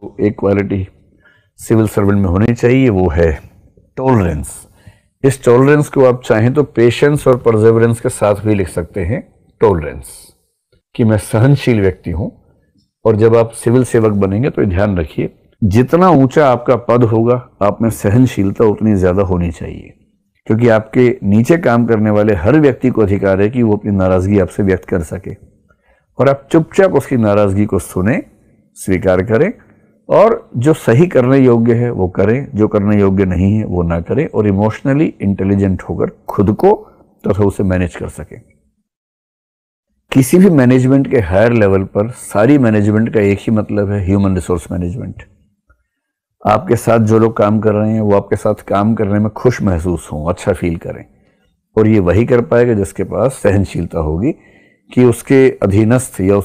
तो एक quality civil servant में होनी चाहिए वो है टॉलरेंस इस टॉलरेंस को आप चाहें तो पेशेंस और परजेवरेंस के साथ भी लिख सकते हैं टॉलरेंस कि मैं सहनशील व्यक्ति हूं और जब आप सिविल सेवक बनेंगे तो ध्यान रखिए जितना ऊंचा आपका पद होगा आप में सहनशीलता उतनी ज़्यादा होनी चाहिए क्योंकि आपके नीचे काम करने वाले हर व्यक्ति को अधिकार है कि वो अपनी नाराज़गी आपसे व्यक्त कर सके और आप चुपचाप उसकी नाराज़गी को सुने स्वीकार करें और जो सही करने योग्य है वो करें जो करने योग्य नहीं है वो ना करें और इमोशनली इंटेलिजेंट होकर खुद को तथा तो उसे मैनेज कर सकें किसी भी मैनेजमेंट के हायर लेवल पर सारी मैनेजमेंट का एक ही मतलब है ह्यूमन रिसोर्स मैनेजमेंट आपके साथ जो लोग काम कर रहे हैं वो आपके साथ काम करने में खुश महसूस हों अच्छा फील करें और ये वही कर पाएगा जिसके पास सहनशीलता होगी कि उसके अधीनस्थ या उसके